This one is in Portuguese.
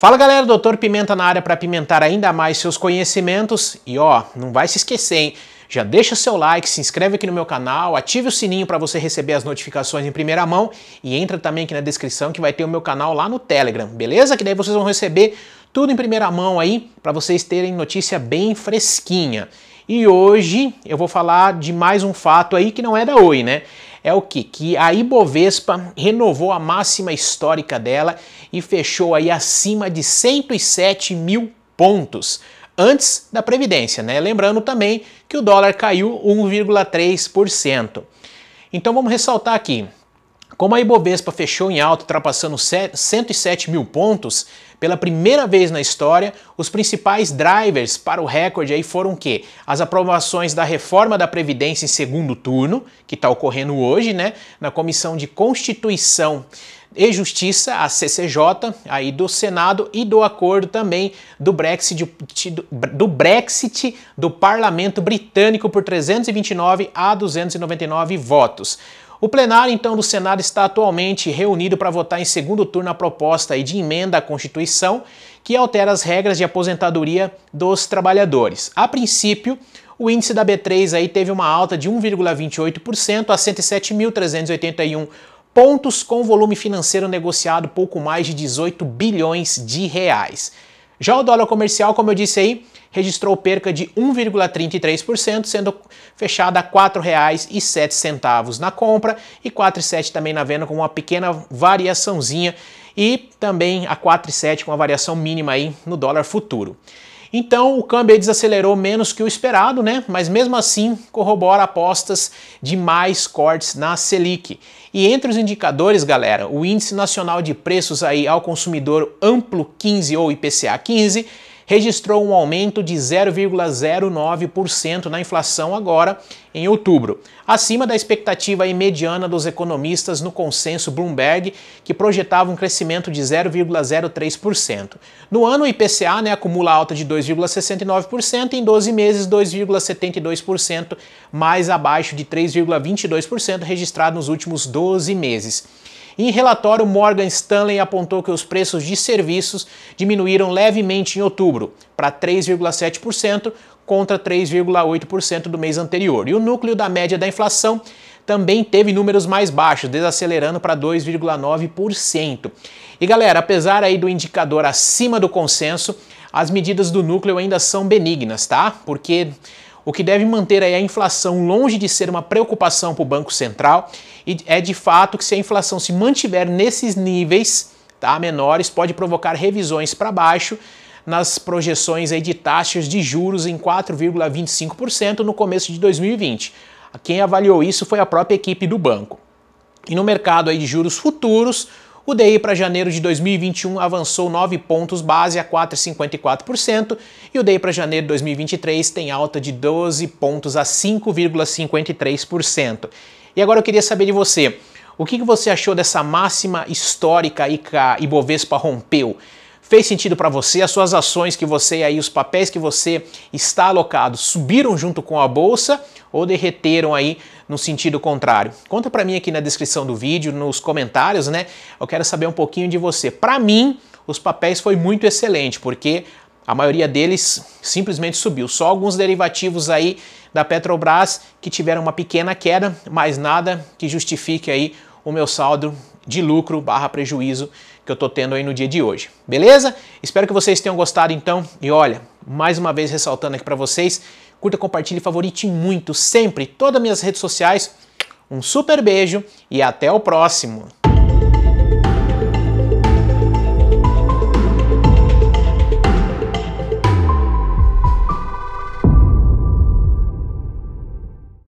Fala galera, doutor Pimenta na área para pimentar ainda mais seus conhecimentos. E ó, não vai se esquecer, hein? Já deixa seu like, se inscreve aqui no meu canal, ative o sininho para você receber as notificações em primeira mão e entra também aqui na descrição que vai ter o meu canal lá no Telegram, beleza? Que daí vocês vão receber tudo em primeira mão aí para vocês terem notícia bem fresquinha. E hoje eu vou falar de mais um fato aí que não é da Oi, né? é o que? Que a Ibovespa renovou a máxima histórica dela e fechou aí acima de 107 mil pontos antes da Previdência, né? Lembrando também que o dólar caiu 1,3%. Então vamos ressaltar aqui, como a Ibovespa fechou em alta, ultrapassando 107 mil pontos, pela primeira vez na história, os principais drivers para o recorde aí foram quê? as aprovações da reforma da previdência em segundo turno, que está ocorrendo hoje, né, na Comissão de Constituição e Justiça, a CCJ, aí do Senado e do acordo também do Brexit do Brexit do Parlamento Britânico por 329 a 299 votos. O plenário, então, do Senado está atualmente reunido para votar em segundo turno a proposta de emenda à Constituição que altera as regras de aposentadoria dos trabalhadores. A princípio, o índice da B3 aí teve uma alta de 1,28% a 107.381 pontos com volume financeiro negociado pouco mais de 18 bilhões de reais. Já o dólar comercial, como eu disse aí, registrou perca de 1,33%, sendo fechada a R$ 4,07 na compra e 4,7 também na venda com uma pequena variaçãozinha e também a 4,7 com uma variação mínima aí no dólar futuro. Então o câmbio desacelerou menos que o esperado, né? Mas mesmo assim corrobora apostas de mais cortes na Selic. E entre os indicadores, galera, o Índice Nacional de Preços aí ao Consumidor Amplo 15 ou IPCA 15 registrou um aumento de 0,09% na inflação agora em outubro, acima da expectativa mediana dos economistas no consenso Bloomberg, que projetava um crescimento de 0,03%. No ano, o IPCA né, acumula alta de 2,69% em 12 meses 2,72%, mais abaixo de 3,22% registrado nos últimos 12 meses. Em relatório, Morgan Stanley apontou que os preços de serviços diminuíram levemente em outubro, para 3,7% contra 3,8% do mês anterior. E o núcleo da média da inflação também teve números mais baixos, desacelerando para 2,9%. E galera, apesar aí do indicador acima do consenso, as medidas do núcleo ainda são benignas, tá? Porque o que deve manter a inflação longe de ser uma preocupação para o Banco Central, e é de fato que se a inflação se mantiver nesses níveis tá, menores, pode provocar revisões para baixo nas projeções aí de taxas de juros em 4,25% no começo de 2020. Quem avaliou isso foi a própria equipe do banco. E no mercado aí de juros futuros, o DI para janeiro de 2021 avançou 9 pontos base a 4,54% e o DI para janeiro de 2023 tem alta de 12 pontos a 5,53%. E agora eu queria saber de você, o que, você achou dessa máxima histórica que a Ibovespa rompeu? Fez sentido para você? As suas ações que você aí, os papéis que você está alocado, subiram junto com a bolsa ou derreteram aí no sentido contrário? Conta para mim aqui na descrição do vídeo, nos comentários, né? Eu quero saber um pouquinho de você. Para mim, os papéis foi muito excelente, porque a maioria deles simplesmente subiu. Só alguns derivativos aí da Petrobras que tiveram uma pequena queda, mas nada que justifique aí o meu saldo de lucro barra prejuízo que eu estou tendo aí no dia de hoje. Beleza? Espero que vocês tenham gostado então. E olha, mais uma vez ressaltando aqui para vocês, curta, compartilhe, favorite muito sempre todas as minhas redes sociais. Um super beijo e até o próximo!